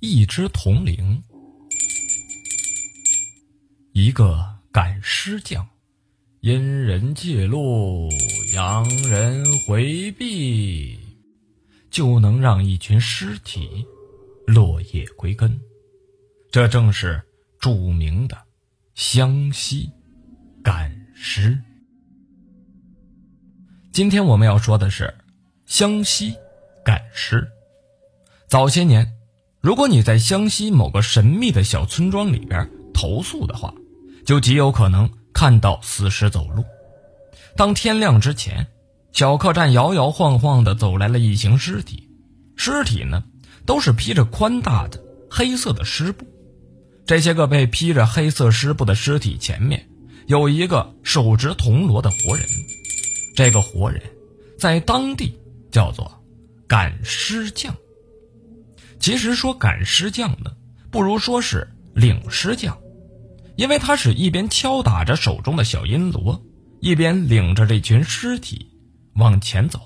一只铜铃，一个赶尸匠，阴人借路，阳人回避，就能让一群尸体落叶归根。这正是著名的湘西赶尸。今天我们要说的是湘西赶尸。早些年。如果你在湘西某个神秘的小村庄里边投宿的话，就极有可能看到死尸走路。当天亮之前，小客栈摇摇晃晃地走来了一行尸体。尸体呢，都是披着宽大的黑色的尸布。这些个被披着黑色尸布的尸体前面，有一个手执铜锣的活人。这个活人，在当地叫做赶尸匠。其实说赶尸匠呢，不如说是领尸匠，因为他是一边敲打着手中的小阴锣，一边领着这群尸体往前走。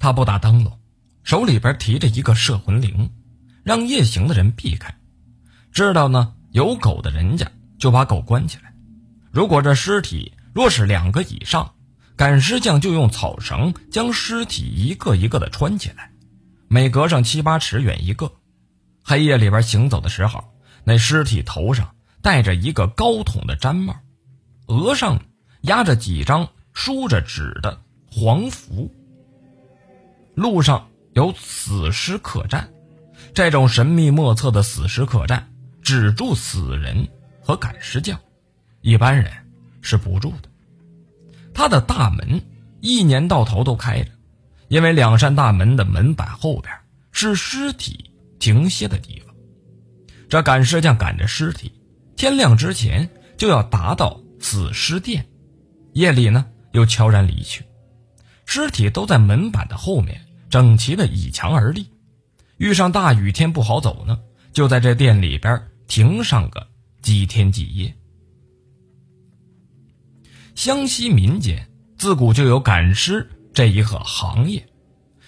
他不打灯笼，手里边提着一个摄魂铃，让夜行的人避开。知道呢，有狗的人家就把狗关起来。如果这尸体若是两个以上，赶尸匠就用草绳将尸体一个一个的穿起来。每隔上七八尺远一个，黑夜里边行走的时候，那尸体头上戴着一个高筒的毡帽，额上压着几张书着纸的黄符。路上有死尸客栈，这种神秘莫测的死尸客栈只住死人和赶尸匠，一般人是不住的。他的大门一年到头都开着。因为两扇大门的门板后边是尸体停歇的地方，这赶尸匠赶着尸体，天亮之前就要达到死尸殿，夜里呢又悄然离去。尸体都在门板的后面整齐的倚墙而立，遇上大雨天不好走呢，就在这店里边停上个几天几夜。湘西民间自古就有赶尸。这一个行业，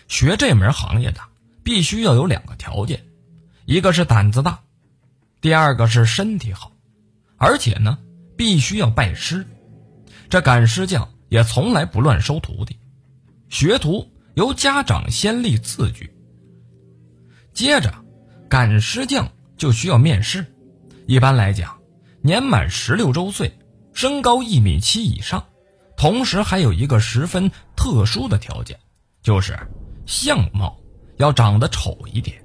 学这门行业的必须要有两个条件，一个是胆子大，第二个是身体好，而且呢，必须要拜师。这赶尸匠也从来不乱收徒弟，学徒由家长先立字据。接着，赶尸匠就需要面试，一般来讲，年满十六周岁，身高一米七以上。同时还有一个十分特殊的条件，就是相貌要长得丑一点。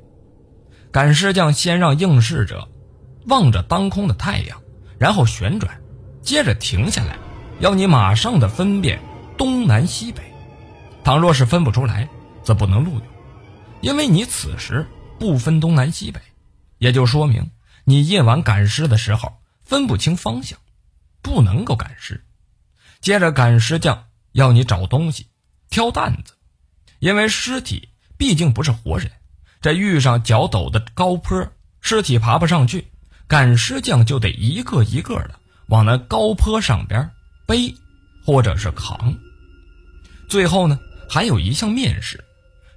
赶尸匠先让应试者望着当空的太阳，然后旋转，接着停下来，要你马上的分辨东南西北。倘若是分不出来，则不能录用，因为你此时不分东南西北，也就说明你夜晚赶尸的时候分不清方向，不能够赶尸。接着，赶尸匠要你找东西、挑担子，因为尸体毕竟不是活人，这遇上脚陡的高坡，尸体爬不上去，赶尸匠就得一个一个的往那高坡上边背，或者是扛。最后呢，还有一项面试，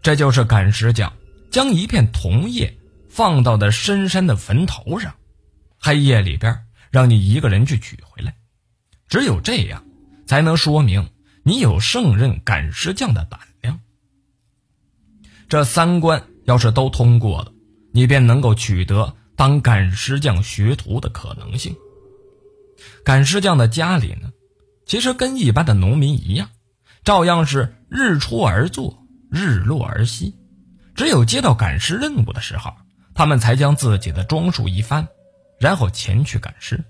这就是赶尸匠将一片铜叶放到那深山的坟头上，黑夜里边让你一个人去取回来，只有这样。才能说明你有胜任赶尸匠的胆量。这三关要是都通过了，你便能够取得当赶尸匠学徒的可能性。赶尸匠的家里呢，其实跟一般的农民一样，照样是日出而作，日落而息。只有接到赶尸任务的时候，他们才将自己的装束一番，然后前去赶尸。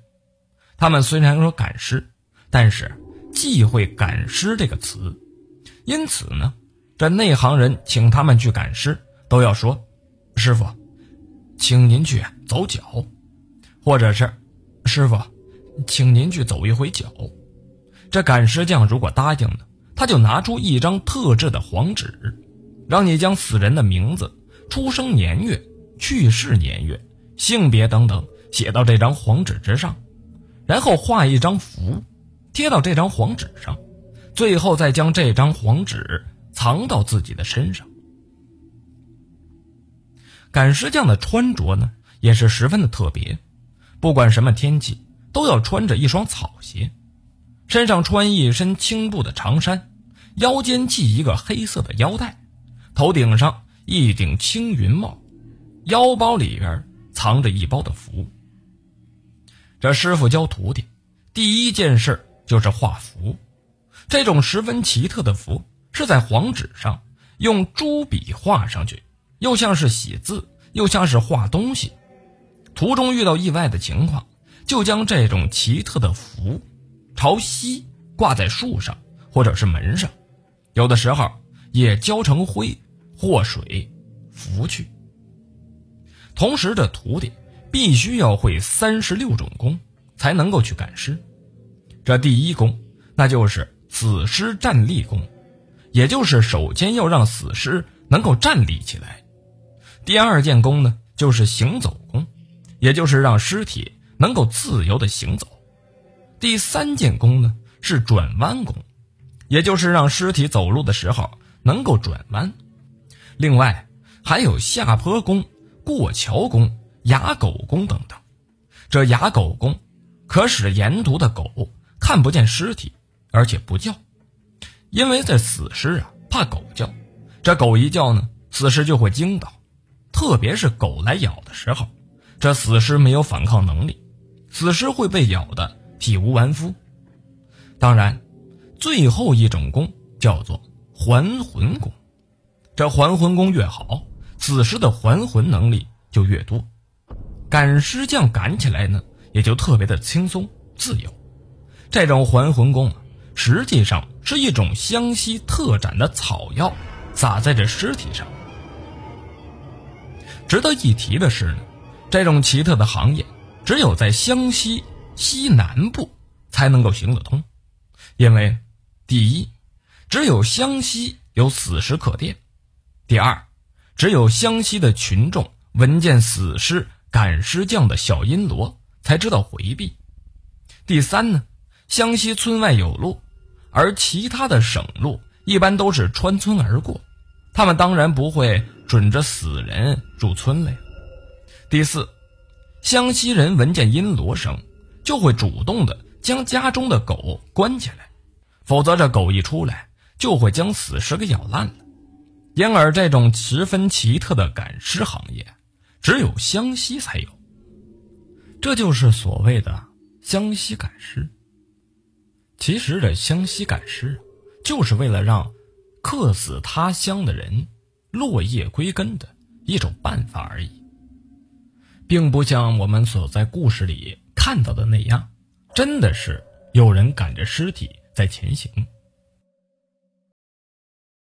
他们虽然说赶尸，但是。忌讳“赶尸”这个词，因此呢，这内行人请他们去赶尸，都要说：“师傅，请您去走脚，或者是，师傅，请您去走一回脚。”这赶尸匠如果答应了，他就拿出一张特制的黄纸，让你将死人的名字、出生年月、去世年月、性别等等写到这张黄纸之上，然后画一张符。贴到这张黄纸上，最后再将这张黄纸藏到自己的身上。赶尸匠的穿着呢，也是十分的特别，不管什么天气都要穿着一双草鞋，身上穿一身青布的长衫，腰间系一个黑色的腰带，头顶上一顶青云帽，腰包里边藏着一包的符。这师傅教徒弟第一件事。就是画符，这种十分奇特的符是在黄纸上用朱笔画上去，又像是写字，又像是画东西。途中遇到意外的情况，就将这种奇特的符朝西挂在树上或者是门上，有的时候也浇成灰或水拂去。同时，这徒弟必须要会三十六种功，才能够去赶尸。这第一功，那就是死尸站立功，也就是首先要让死尸能够站立起来。第二件功呢，就是行走功，也就是让尸体能够自由的行走。第三件功呢是转弯功，也就是让尸体走路的时候能够转弯。另外还有下坡功、过桥功、哑狗功等等。这哑狗功，可使沿途的狗。看不见尸体，而且不叫，因为在死尸啊怕狗叫，这狗一叫呢，死尸就会惊倒，特别是狗来咬的时候，这死尸没有反抗能力，死尸会被咬的体无完肤。当然，最后一种功叫做还魂功，这还魂功越好，死尸的还魂能力就越多，赶尸匠赶起来呢，也就特别的轻松自由。这种还魂功实际上是一种湘西特产的草药，撒在这尸体上。值得一提的是呢，这种奇特的行业只有在湘西西南部才能够行得通，因为第一，只有湘西有死尸可店；第二，只有湘西的群众闻见死尸赶尸匠的小阴锣才知道回避；第三呢。湘西村外有路，而其他的省路一般都是穿村而过，他们当然不会准着死人入村了呀。第四，湘西人闻见阴锣声，就会主动的将家中的狗关起来，否则这狗一出来，就会将死尸给咬烂了。因而，这种十分奇特的赶尸行业，只有湘西才有，这就是所谓的湘西赶尸。其实这湘西赶尸，就是为了让客死他乡的人落叶归根的一种办法而已，并不像我们所在故事里看到的那样，真的是有人赶着尸体在前行。